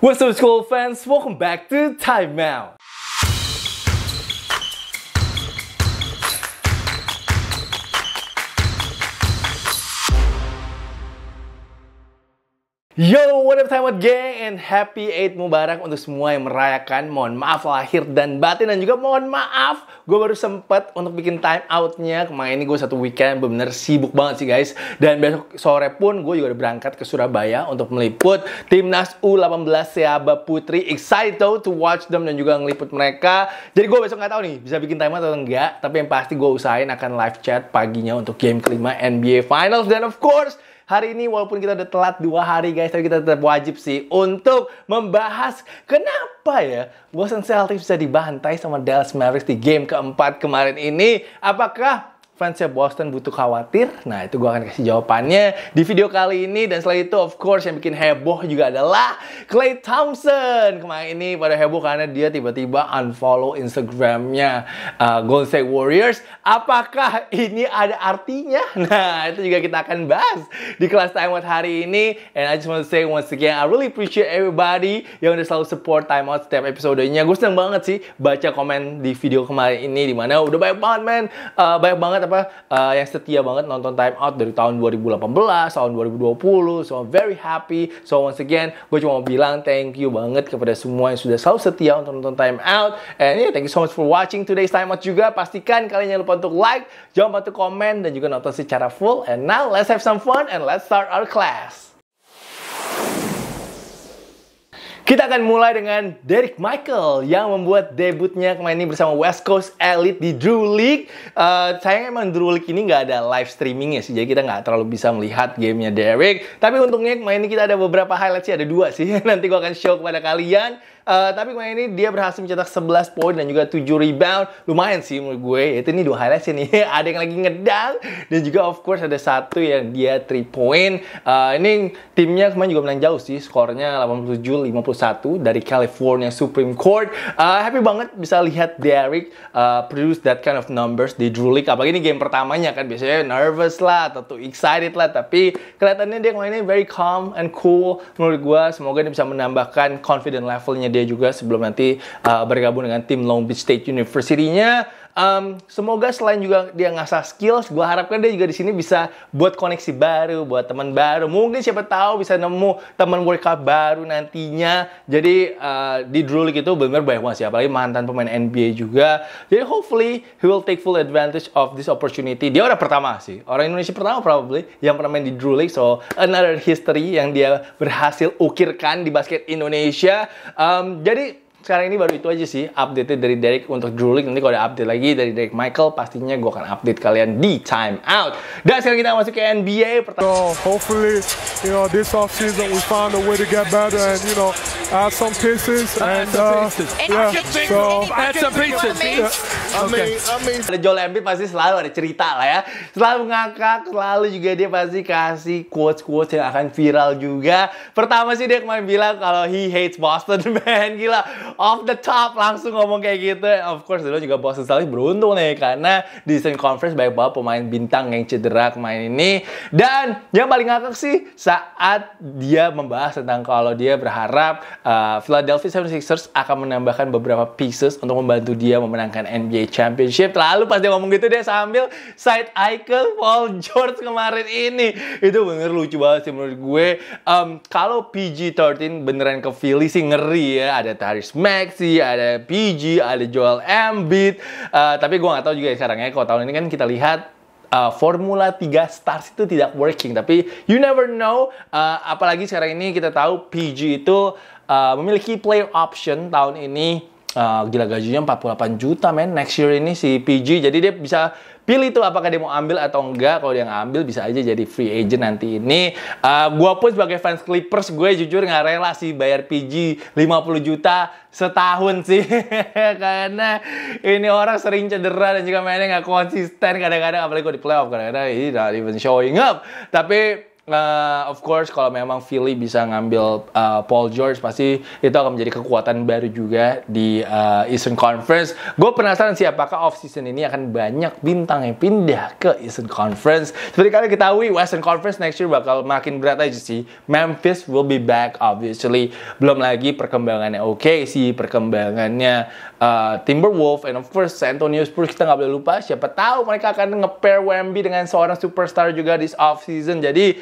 What's up school fans, welcome back to Time Out. Yo, what up Time Out Gang and happy Eid Mubarak untuk semua yang merayakan. Mohon maaf lahir dan batin dan juga mohon maaf gue baru sempet untuk bikin time outnya kemarin ini gue satu weekend bener-bener sibuk banget sih guys dan besok sore pun gue juga udah berangkat ke Surabaya untuk meliput timnas U18 Seaba ya, Putri excited to watch them dan juga ngeliput mereka jadi gue besok nggak tahu nih bisa bikin time out atau enggak tapi yang pasti gue usahain akan live chat paginya untuk game kelima NBA Finals dan of course Hari ini walaupun kita udah telat dua hari guys, tapi kita tetap wajib sih untuk membahas kenapa ya Boston Celtics bisa dibantai sama Dallas Mavericks di game keempat kemarin ini. Apakah fansnya Boston butuh khawatir? Nah, itu gue akan kasih jawabannya di video kali ini. Dan setelah itu, of course, yang bikin heboh juga adalah Clay Thompson. Kemarin ini pada heboh karena dia tiba-tiba unfollow Instagramnya uh, Golden State Warriors. Apakah ini ada artinya? Nah, itu juga kita akan bahas di kelas Timeout hari ini. And I just want to say once again, I really appreciate everybody yang udah selalu support Timeout setiap episodenya. Gue seneng banget sih baca komen di video kemarin ini, dimana udah banyak banget, man. Uh, banyak banget apa uh, yang setia banget nonton Time Out dari tahun 2018, tahun 2020. So I'm very happy. So once again, gue cuma mau bilang thank you banget kepada semua yang sudah selalu setia untuk nonton Time Out. And yeah, thank you so much for watching today's Time Out juga. Pastikan kalian jangan lupa untuk like, jangan lupa untuk komen dan juga nonton secara full. And now let's have some fun and let's start our class. Kita akan mulai dengan Derek Michael yang membuat debutnya kemarin ini bersama West Coast Elite di Drew League. Uh, sayangnya emang Drew League ini nggak ada live streamingnya sih, jadi kita nggak terlalu bisa melihat gamenya Derek. Tapi untungnya kemarin ini kita ada beberapa highlight sih, ada dua sih. Nanti gua akan show kepada kalian. Uh, tapi kemarin ini dia berhasil mencetak 11 poin dan juga 7 rebound. Lumayan sih menurut gue. Itu nih dua highlight sih nih. ada yang lagi ngedang dan juga of course ada satu yang dia 3 point. Uh, ini timnya kemarin juga menang jauh sih. Skornya 87 59 dari California Supreme Court. Uh, happy banget bisa lihat Derek uh, ah, produce that kind of numbers di Drew League. Apalagi ini game pertamanya kan biasanya nervous lah atau excited lah. Tapi kelihatannya dia ini very calm and cool menurut gue. Semoga dia bisa menambahkan confident levelnya dia juga sebelum nanti uh, bergabung dengan tim Long Beach State University-nya um, semoga selain juga dia ngasah skills, gue harapkan dia juga di sini bisa buat koneksi baru, buat teman baru. Mungkin siapa tahu bisa nemu teman workout baru nantinya. Jadi uh, di Drew itu benar-benar banyak banget sih, apalagi mantan pemain NBA juga. Jadi hopefully he will take full advantage of this opportunity. Dia orang pertama sih, orang Indonesia pertama probably yang pernah main di Drew So another history yang dia berhasil ukirkan di basket Indonesia. Um, jadi sekarang ini baru itu aja sih update dari Derek untuk Drew Nanti kalau ada update lagi dari Derek Michael, pastinya gue akan update kalian di time out. Dan sekarang kita masuk ke NBA. Pertama. So, hopefully, you know, this off season we find a way to get better and you know, add some pieces and uh, yeah. So, add some pieces. Yeah. I mean, I mean. Ada Joel Embiid pasti selalu ada cerita lah ya. Selalu ngakak, selalu juga dia pasti kasih quotes-quotes yang akan viral juga. Pertama sih dia kemarin bilang kalau he hates Boston, man. Gila off the top langsung ngomong kayak gitu. Of course dulu juga Boston Celtics beruntung nih karena di Eastern Conference banyak banget pemain bintang yang cedera main ini. Dan yang paling ngakak sih saat dia membahas tentang kalau dia berharap uh, Philadelphia 76ers akan menambahkan beberapa pieces untuk membantu dia memenangkan NBA Championship. Lalu pas dia ngomong gitu dia sambil side eye ke Paul George kemarin ini. Itu bener lucu banget sih menurut gue. Um, kalau PG-13 beneran ke Philly sih ngeri ya. Ada Tyrese Maxi, ada PG, ada Joel Embiid. Uh, tapi gue nggak tahu juga ya sekarang ya. Kalau tahun ini kan kita lihat uh, Formula 3 Stars itu tidak working. Tapi you never know. Uh, apalagi sekarang ini kita tahu PG itu uh, memiliki player option tahun ini. Uh, gila gajinya 48 juta men next year ini si PG jadi dia bisa Pilih tuh apakah dia mau ambil atau enggak. Kalau dia ngambil bisa aja jadi free agent nanti ini. Uh, ah, gue pun sebagai fans Clippers, gue jujur nggak rela sih bayar PG 50 juta setahun sih. Karena ini orang sering cedera dan juga mainnya nggak konsisten. Kadang-kadang apalagi kalau di playoff, kadang-kadang ini not even showing up. Tapi uh, of course kalau memang Philly bisa ngambil uh, Paul George pasti itu akan menjadi kekuatan baru juga di uh, Eastern Conference. Gue penasaran sih apakah off season ini akan banyak bintang yang pindah ke Eastern Conference. Seperti kalian ketahui Western Conference next year bakal makin berat aja sih. Memphis will be back obviously. Belum lagi perkembangannya oke okay perkembangannya uh, Timberwolves and of course San Antonio Spurs kita nggak boleh lupa siapa tahu mereka akan nge-pair Wemby dengan seorang superstar juga di off season. Jadi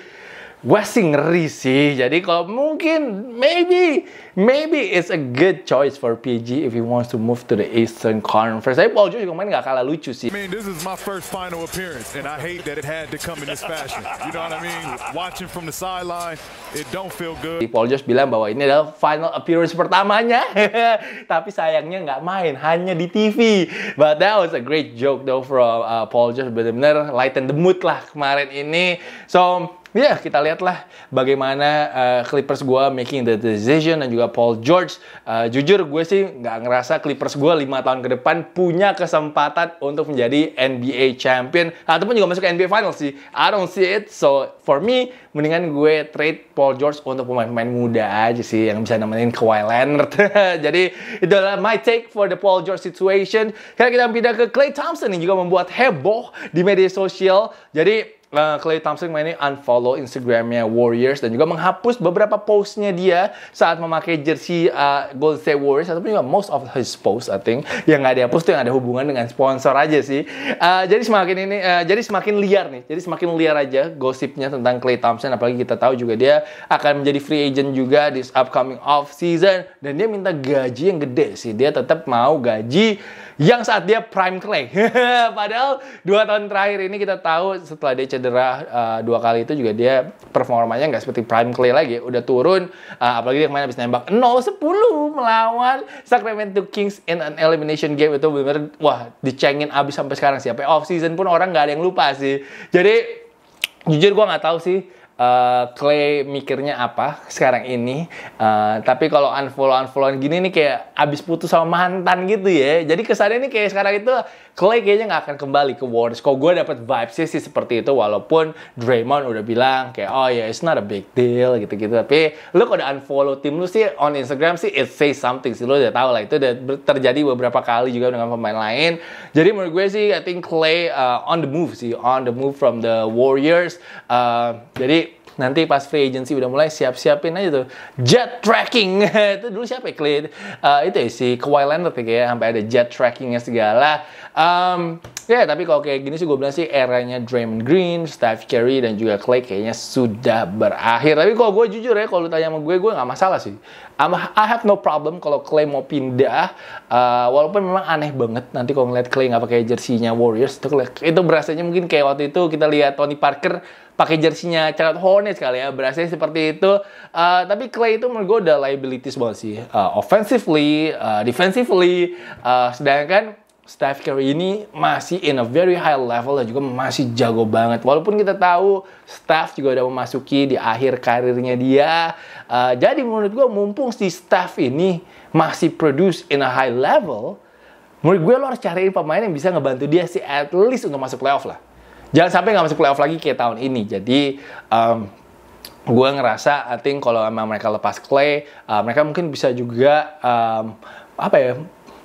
gue sih ngeri sih. Jadi kalau mungkin, maybe, maybe it's a good choice for PG if he wants to move to the Eastern Conference. Tapi Paul George kemarin gak kalah lucu sih. I mean, this is my first final appearance, and I hate that it had to come in this fashion. You know what I mean? Watching from the sideline, it don't feel good. Paul George bilang bahwa ini adalah final appearance pertamanya, tapi sayangnya nggak main, hanya di TV. But that was a great joke though from uh, Paul George. Benar-benar lighten the mood lah kemarin ini. So ya yeah, kita lihatlah bagaimana uh, Clippers gue making the decision dan juga Paul George. Uh, jujur gue sih nggak ngerasa Clippers gue lima tahun ke depan punya kesempatan untuk menjadi NBA champion ataupun juga masuk ke NBA final sih. I don't see it. So for me mendingan gue trade Paul George untuk pemain-pemain muda aja sih yang bisa nemenin Kawhi Leonard. Jadi itu adalah my take for the Paul George situation. karena kita pindah ke Clay Thompson yang juga membuat heboh di media sosial. Jadi Uh, eh, Clay Thompson ini unfollow Instagramnya Warriors dan juga menghapus beberapa postnya dia saat memakai jersey uh, Golden State Warriors ataupun juga most of his posts I think ya, yang nggak dihapus tuh yang ada hubungan dengan sponsor aja sih uh, jadi semakin ini uh, jadi semakin liar nih jadi semakin liar aja gosipnya tentang Clay Thompson apalagi kita tahu juga dia akan menjadi free agent juga di upcoming off season dan dia minta gaji yang gede sih dia tetap mau gaji yang saat dia prime Clay. Padahal dua tahun terakhir ini kita tahu setelah dia cedera uh, dua kali itu juga dia performanya nggak seperti prime Clay lagi, udah turun. Uh, apalagi dia kemarin habis nembak 0-10 melawan Sacramento Kings in an elimination game itu bener wah dicengin abis sampai sekarang sih. Sampai off season pun orang nggak ada yang lupa sih. Jadi jujur gue nggak tahu sih uh, eh, Clay mikirnya apa sekarang ini. Uh, tapi kalau unfollow unfollow gini nih kayak abis putus sama mantan gitu ya. Jadi kesannya nih kayak sekarang itu Clay kayaknya nggak akan kembali ke Warriors. Kok gue dapet vibesnya sih seperti itu walaupun Draymond udah bilang kayak oh ya yeah, it's not a big deal gitu-gitu. Tapi lu kalau udah unfollow tim lu sih on Instagram sih it say something sih lu udah tahu lah itu udah terjadi beberapa kali juga dengan pemain lain. Jadi menurut gue sih I think Clay uh, on the move sih on the move from the Warriors. Uh, jadi nanti pas free agency udah mulai siap-siapin aja tuh jet tracking itu dulu siapa ya? Clay, uh, eh, itu ya, si Kawhi Leonard ya, sampai ada jet trackingnya segala um, ya yeah, tapi kalau kayak gini sih gue bilang sih eranya Draymond Green, Steph Curry dan juga Clay kayaknya sudah berakhir tapi kalau gue jujur ya kalau tanya sama gue gue nggak masalah sih I have no problem kalau Clay mau pindah uh, walaupun memang aneh banget nanti kalau ngeliat Clay nggak pakai jersinya Warriors itu itu berasanya mungkin kayak waktu itu kita lihat Tony Parker pakai jersinya Charlotte Hornets kali ya berasanya seperti itu uh, tapi Clay itu menurut gue udah liabilities banget sih uh, offensively uh, defensively uh, sedangkan Steph Curry ini masih in a very high level dan juga masih jago banget. Walaupun kita tahu Steph juga udah memasuki di akhir karirnya dia. Uh, jadi menurut gue mumpung si Steph ini masih produce in a high level, menurut gue lo harus cariin pemain yang bisa ngebantu dia sih at least untuk masuk playoff lah. Jangan sampai nggak masuk playoff lagi kayak tahun ini. Jadi um, gue ngerasa, I think kalau memang mereka lepas Clay, uh, mereka mungkin bisa juga um, apa ya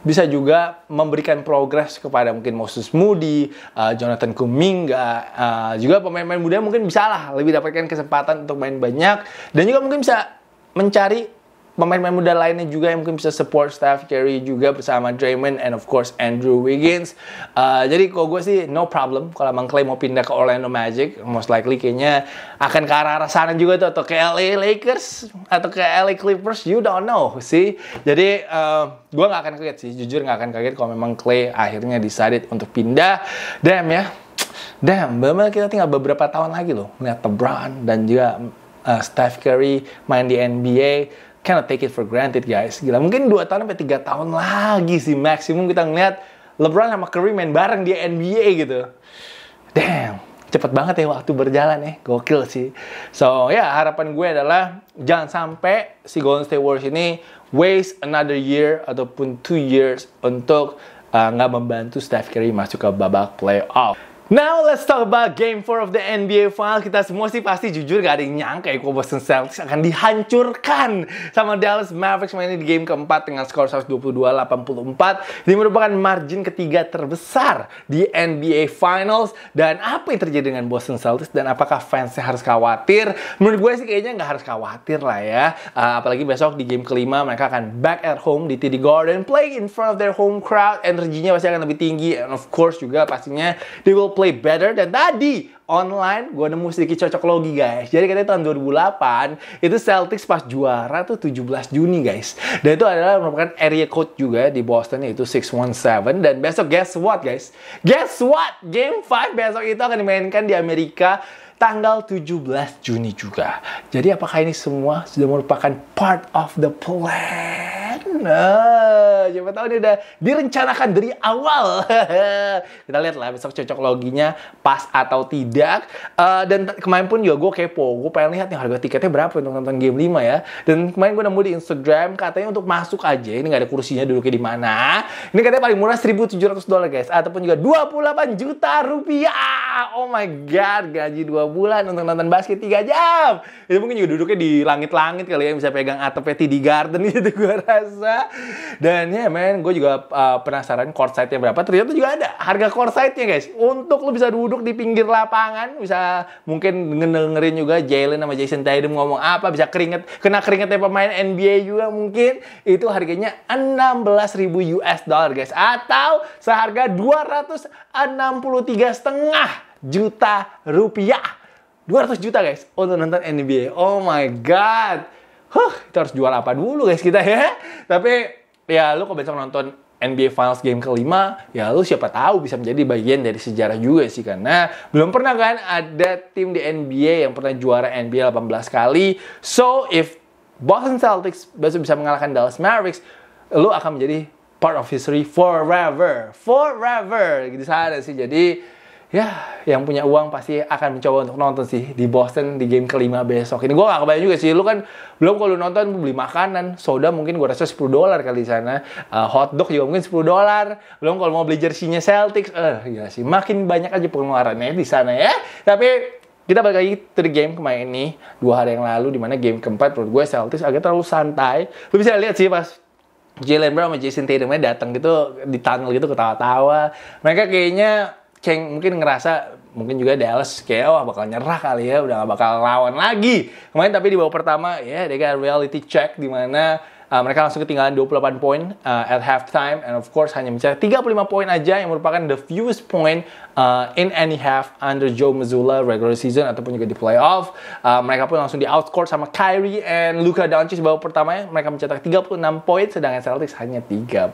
bisa juga memberikan progres kepada mungkin Moses Moody, uh, Jonathan Kuminga, uh, juga pemain-pemain muda mungkin bisa lah lebih dapatkan kesempatan untuk main banyak dan juga mungkin bisa mencari pemain-pemain muda lainnya juga yang mungkin bisa support Steph Curry juga bersama Draymond and of course Andrew Wiggins. Uh, jadi kalau gue sih no problem kalau emang Clay mau pindah ke Orlando Magic, most likely kayaknya akan ke arah, -arah sana juga tuh atau ke LA Lakers atau ke LA Clippers, you don't know sih. Jadi uh, gue nggak akan kaget sih, jujur nggak akan kaget kalau memang Clay akhirnya decided untuk pindah. Damn ya. Damn, bener kita tinggal beberapa tahun lagi loh melihat LeBron dan juga uh, Steph Curry main di NBA cannot take it for granted guys. Gila, mungkin 2 tahun sampai 3 tahun lagi sih maksimum kita ngeliat LeBron sama Curry main bareng di NBA gitu. Damn, cepet banget ya waktu berjalan ya, gokil sih. So ya yeah, harapan gue adalah jangan sampai si Golden State Warriors ini waste another year ataupun two years untuk uh, nggak uh, membantu Steph Curry masuk ke babak playoff. Now let's talk about Game 4 of the NBA Finals. Kita semua sih pasti jujur gak ada yang nyangka ya Boston Celtics akan dihancurkan sama Dallas Mavericks mainnya di game keempat dengan skor 122-84. Ini merupakan margin ketiga terbesar di NBA Finals. Dan apa yang terjadi dengan Boston Celtics dan apakah fansnya harus khawatir? Menurut gue sih kayaknya nggak harus khawatir lah ya. Uh, apalagi besok di game kelima mereka akan back at home di TD Garden, play in front of their home crowd. Energinya pasti akan lebih tinggi and of course juga pastinya they will play play better dan tadi online gue nemu sedikit cocok logi guys. Jadi katanya tahun 2008 itu Celtics pas juara tuh 17 Juni guys. Dan itu adalah merupakan area code juga di Boston yaitu 617 dan besok guess what guys? Guess what? Game 5 besok itu akan dimainkan di Amerika tanggal 17 Juni juga. Jadi apakah ini semua sudah merupakan part of the plan? Nah, siapa tahu dia udah direncanakan dari awal. Kita lihat lah besok cocok loginya pas atau tidak. Uh, dan kemarin pun juga gue kepo, gue pengen lihat nih harga tiketnya berapa untuk nonton game 5 ya. Dan kemarin gue nemu di Instagram katanya untuk masuk aja, ini nggak ada kursinya duduknya di mana. Ini katanya paling murah 1.700 dolar guys, ataupun juga 28 juta rupiah. Oh my god, gaji 2 bulan untuk nonton basket 3 jam. Itu mungkin juga duduknya di langit-langit kali ya, bisa pegang atapnya di Garden gitu gue rasa biasa. Dan ya yeah, men, gue juga uh, penasaran courtside nya berapa. Ternyata juga ada harga courtside nya guys. Untuk lo bisa duduk di pinggir lapangan, bisa mungkin ngedengerin juga Jalen sama Jason Tatum ngomong apa, bisa keringet, kena keringetnya pemain NBA juga mungkin. Itu harganya 16.000 US dollar guys atau seharga 263,5 setengah juta rupiah. 200 juta guys untuk nonton NBA. Oh my god huh, itu harus jual apa dulu guys kita ya. Tapi ya lu kalau besok nonton NBA Finals game kelima, ya lu siapa tahu bisa menjadi bagian dari sejarah juga sih karena belum pernah kan ada tim di NBA yang pernah juara NBA 18 kali. So if Boston Celtics besok bisa mengalahkan Dallas Mavericks, lu akan menjadi part of history forever, forever di sana sih. Jadi ya yang punya uang pasti akan mencoba untuk nonton sih di Boston di game kelima besok ini gue gak kebayang juga sih lu kan belum kalau nonton beli makanan soda mungkin gue rasa 10 dolar kali di sana uh, eh, hotdog juga mungkin 10 dolar belum kalau mau beli jersinya Celtics eh uh, ya sih makin banyak aja pengeluarannya di sana ya tapi kita balik lagi ke game kemarin ini dua hari yang lalu di mana game keempat menurut gue Celtics agak terlalu santai lu bisa lihat sih pas Jalen Brown sama Jason Tatumnya datang gitu di tunnel gitu ketawa-tawa mereka kayaknya Ceng mungkin ngerasa mungkin juga Dallas kayak wah oh, bakal nyerah kali ya udah gak bakal lawan lagi kemarin tapi di babak pertama ya yeah, mereka reality check di mana Eh, mereka langsung ketinggalan 28 poin uh, at halftime and of course hanya mencetak 35 poin aja yang merupakan the fewest point uh, in any half under Joe Mazzulla regular season ataupun juga di playoff. Uh, mereka pun langsung di outscore sama Kyrie and Luka Doncic babak pertamanya mereka mencetak 36 poin sedangkan Celtics hanya 35.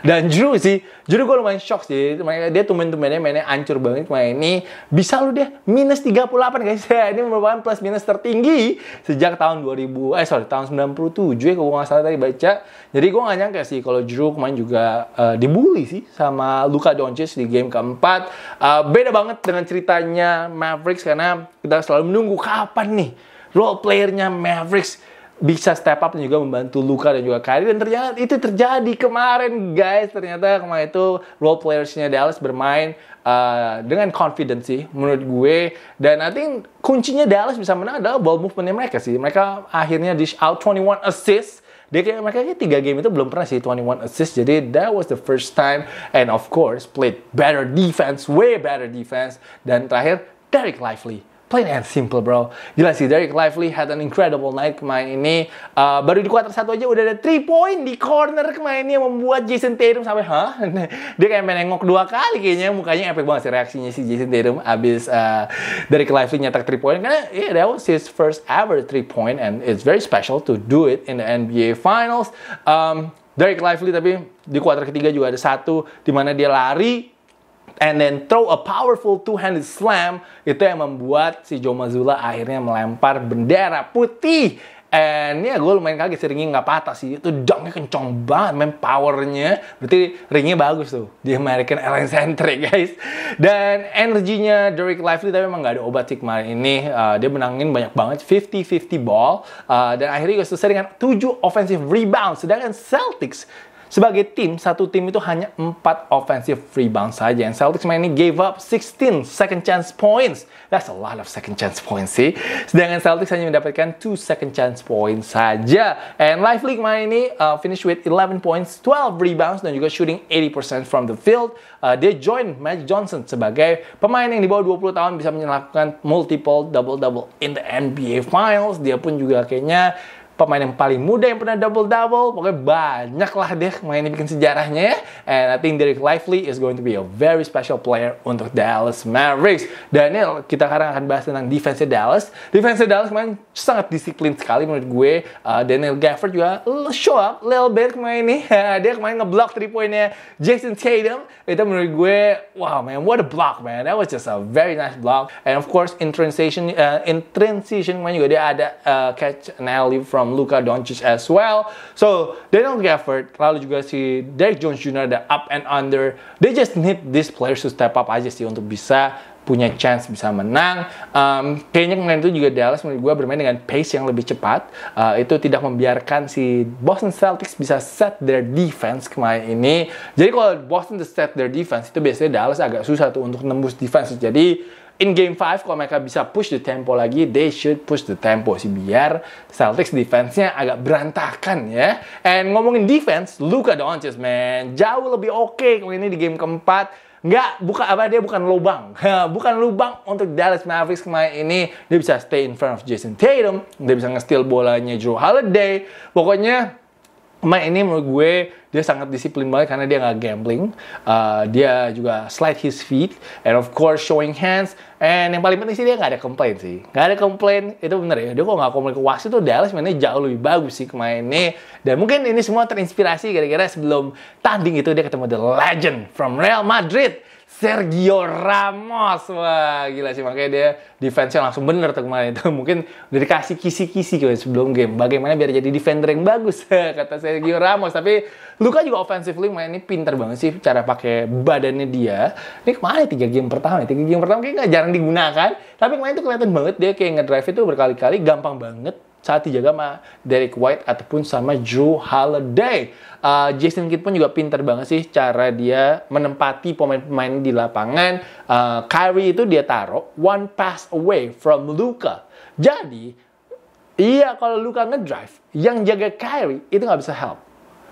Dan Drew sih, Drew gue lumayan shock sih. Mereka, dia tumben-tumbennya mainnya ancur banget main ini. Bisa lu deh minus 38 guys. ini merupakan plus minus tertinggi sejak tahun 2000 eh sorry tahun 97 ya gue gak salah tadi baca. Jadi gue gak nyangka sih kalau Drew kemarin juga uh, dibully sih sama Luka Doncic di game keempat. Uh, beda banget dengan ceritanya Mavericks karena kita selalu menunggu kapan nih role playernya Mavericks bisa step up dan juga membantu Luka dan juga Kyrie dan ternyata itu terjadi kemarin guys ternyata kemarin itu role playersnya Dallas bermain uh, dengan confidence sih menurut gue dan I think kuncinya Dallas bisa menang adalah ball movementnya mereka sih mereka akhirnya dish out 21 assist dia kayak mereka kayak tiga game itu belum pernah sih 21 assist. Jadi that was the first time and of course played better defense, way better defense dan terakhir Derek Lively Plain and simple bro. Gila sih Derek Lively had an incredible night kemarin ini. Uh, baru di kuarter satu aja udah ada 3 point di corner kemarin ini yang membuat Jason Tatum sampai hah? Dia kayak menengok dua kali kayaknya mukanya epic banget sih reaksinya si Jason Tatum abis uh, Derek Lively nyetak 3 point karena yeah, that was his first ever 3 point and it's very special to do it in the NBA Finals. Um, Derek Lively tapi di kuarter ketiga juga ada satu Dimana dia lari and then throw a powerful two-handed slam itu yang membuat si Joe Mazzulla akhirnya melempar bendera putih and ya yeah, gue lumayan kaget si ringnya nggak patah sih itu dunknya kencang banget main powernya berarti ringnya bagus tuh di American Airlines Center ya, guys dan energinya Derek Lively tapi emang nggak ada obat sih kemarin ini uh, dia menangin banyak banget 50-50 ball uh, dan akhirnya gue selesai dengan 7 offensive rebound sedangkan Celtics sebagai tim, satu tim itu hanya 4 offensive rebound saja. Yang Celtics main ini gave up 16 second chance points. That's a lot of second chance points sih. Sedangkan Celtics hanya mendapatkan 2 second chance points saja. And league main ini uh, finish with 11 points, 12 rebounds, dan juga shooting 80% from the field. Uh, dia join Magic Johnson sebagai pemain yang di bawah 20 tahun bisa melakukan multiple double-double in the NBA Finals. Dia pun juga kayaknya pemain yang paling muda yang pernah double-double. Pokoknya banyak lah deh ini bikin sejarahnya ya. And I think Derek Lively is going to be a very special player untuk Dallas Mavericks. Daniel, kita sekarang akan bahas tentang defense Dallas. Defense Dallas kemarin sangat disiplin sekali menurut gue. Uh, Daniel Gafford juga show up little bit kemarin ini. Dia kemarin ngeblock 3 poinnya Jason Tatum. Itu menurut gue, wow man, what a block man. That was just a very nice block. And of course, in transition, uh, in transition kemarin juga dia ada uh, catch an alley from from Luka Doncic as well. So Daniel Gafford, lalu juga si Derek Jones Jr. ada up and under. They just need these players to step up aja sih untuk bisa punya chance bisa menang. Um, kayaknya kemarin itu juga Dallas menurut gue bermain dengan pace yang lebih cepat. Uh, itu tidak membiarkan si Boston Celtics bisa set their defense kemarin ini. Jadi kalau Boston to set their defense itu biasanya Dallas agak susah tuh untuk nembus defense. Jadi in game 5 kalau mereka bisa push the tempo lagi, they should push the tempo sih biar Celtics defense-nya agak berantakan ya. And ngomongin defense, Luka Doncic man, jauh lebih oke okay kalau ini di game keempat nggak buka apa dia bukan lubang, bukan lubang untuk Dallas Mavericks kemarin ini. Dia bisa stay in front of Jason Tatum, dia bisa nge-steal bolanya Joe Holiday. Pokoknya Emak ini menurut gue dia sangat disiplin banget karena dia nggak gambling. Uh, dia juga slide his feet and of course showing hands. And yang paling penting sih dia nggak ada komplain sih. Nggak ada komplain itu bener ya. Dia kok nggak komplain ke wasit tuh Dallas mainnya jauh lebih bagus sih kemainnya. Dan mungkin ini semua terinspirasi gara-gara sebelum tanding itu dia ketemu the legend from Real Madrid Sergio Ramos. Wah, gila sih. Makanya dia defense langsung bener tuh kemarin itu. Mungkin udah dikasih kisi-kisi kali sebelum game. Bagaimana biar jadi defender yang bagus, kata Sergio Ramos. Tapi Luka juga offensively main ini pinter banget sih cara pakai badannya dia. Ini kemarin ya? tiga game pertama, ya? tiga game pertama kayaknya nggak jarang digunakan. Tapi kemarin itu kelihatan banget dia kayak ngedrive itu berkali-kali, gampang banget saat dijaga sama Derek White ataupun sama Drew Holiday. Uh, Jason Kidd pun juga pinter banget sih cara dia menempati pemain-pemain di lapangan. Uh, Kyrie itu dia taruh one pass away from Luka. Jadi, iya kalau Luka ngedrive, yang jaga Kyrie itu nggak bisa help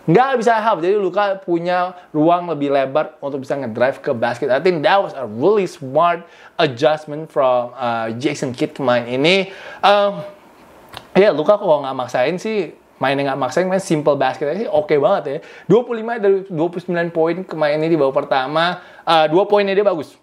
nggak bisa help. Jadi Luka punya ruang lebih lebar untuk bisa ngedrive ke basket. I think that was a really smart adjustment from uh, Jason Kidd kemarin ini. Uh, ya Luka kok nggak maksain sih mainnya nggak maksain main simple basket aja sih oke okay banget ya 25 dari 29 poin kemainnya di babak pertama uh, dua poinnya dia bagus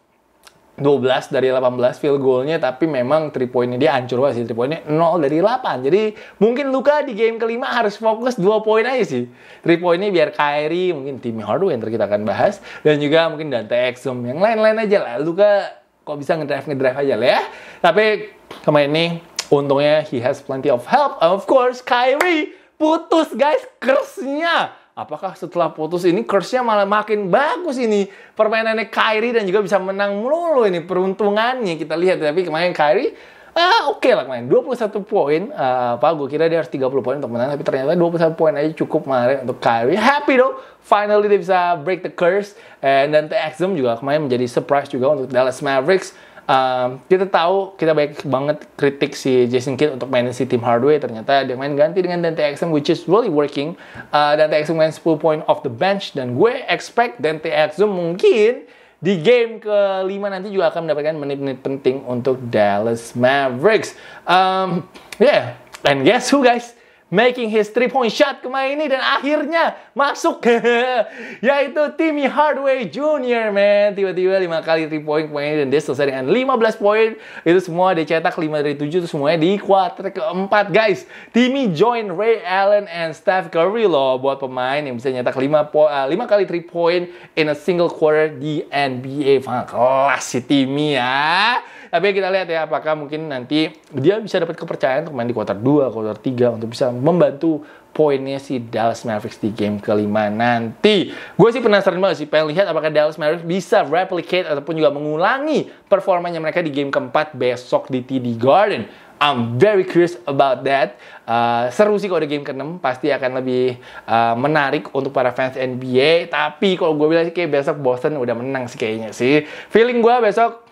12 dari 18 field goalnya tapi memang 3 poinnya dia hancur banget sih 3 poinnya 0 dari 8 jadi mungkin Luka di game kelima harus fokus 2 poin aja sih 3 poinnya biar Kyrie mungkin tim Hardaway yang kita akan bahas dan juga mungkin Dante Exum yang lain-lain aja lah Luka kok bisa ngedrive ngedrive aja lah ya tapi kemarin ini Untungnya he has plenty of help. Of course, Kyrie putus guys, curse-nya. Apakah setelah putus ini curse-nya malah makin bagus ini permainannya Kyrie dan juga bisa menang melulu ini peruntungannya kita lihat tapi kemarin Kyrie ah oke okay lah main 21 poin uh, apa gue kira dia harus 30 poin untuk menang tapi ternyata 21 poin aja cukup kemarin untuk Kyrie happy dong finally dia bisa break the curse and the exum juga kemarin menjadi surprise juga untuk Dallas Mavericks um, kita tahu kita banyak banget kritik si Jason Kidd untuk mainin si tim Hardway ternyata dia main ganti dengan Dante Exum which is really working uh, Dante Exum main 10 point off the bench dan gue expect Dante Exum mungkin di game kelima nanti juga akan mendapatkan menit-menit penting untuk Dallas Mavericks um, yeah and guess who guys making his three point shot kemarin ini dan akhirnya masuk yaitu Timmy Hardaway Jr. man tiba-tiba 5 kali three point kemarin dan dia selesai dengan 15 poin itu semua dia cetak 5 dari 7 itu semuanya di kuarter keempat guys Timmy join Ray Allen and Steph Curry loh buat pemain yang bisa nyetak 5, po uh, kali three point in a single quarter di NBA Fang kelas si Timmy ya tapi kita lihat ya apakah mungkin nanti dia bisa dapat kepercayaan untuk main di kuarter 2, kuarter 3 untuk bisa membantu poinnya si Dallas Mavericks di game kelima nanti. Gue sih penasaran banget sih, pengen lihat apakah Dallas Mavericks bisa replicate ataupun juga mengulangi performanya mereka di game keempat besok di TD Garden. I'm very curious about that. Uh, seru sih kalau ada game keenam pasti akan lebih uh, menarik untuk para fans NBA. Tapi kalau gue bilang sih kayak besok Boston udah menang sih kayaknya sih. Feeling gue besok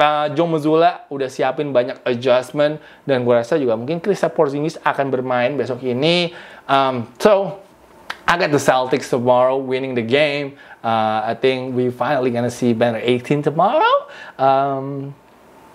uh, John Mazzulla udah siapin banyak adjustment dan gue rasa juga mungkin Kristaps Porzingis akan bermain besok ini. Um, so I got the Celtics tomorrow winning the game. Uh, I think we finally gonna see banner 18 tomorrow. Um,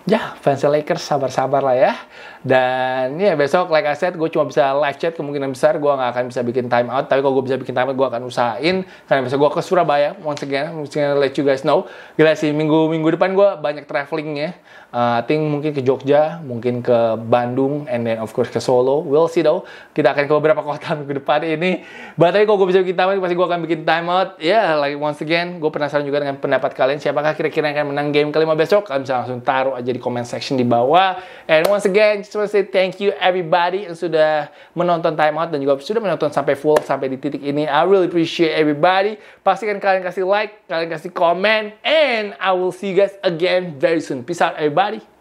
ya, yeah, fans Lakers sabar-sabar lah ya. Dan ya besok like I said gue cuma bisa live chat kemungkinan besar gue nggak akan bisa bikin time out. Tapi kalau gue bisa bikin time out gue akan usahain karena besok gue ke Surabaya. Once again, mungkin let you guys know. Gila sih minggu minggu depan gue banyak travelingnya. Uh, I think mungkin ke Jogja, mungkin ke Bandung, and then of course ke Solo. We'll see though. Kita akan ke beberapa kota minggu depan ini. But tapi kalau gue bisa bikin time out, pasti gue akan bikin time out. Ya, yeah, like once again, gue penasaran juga dengan pendapat kalian. Siapakah kira-kira yang akan menang game kelima besok? Kalian bisa langsung taruh aja di comment section di bawah. And once again, just want say thank you everybody yang sudah menonton Time Out dan juga sudah menonton sampai full sampai di titik ini. I really appreciate everybody. Pastikan kalian kasih like, kalian kasih komen, and I will see you guys again very soon. Peace out everybody.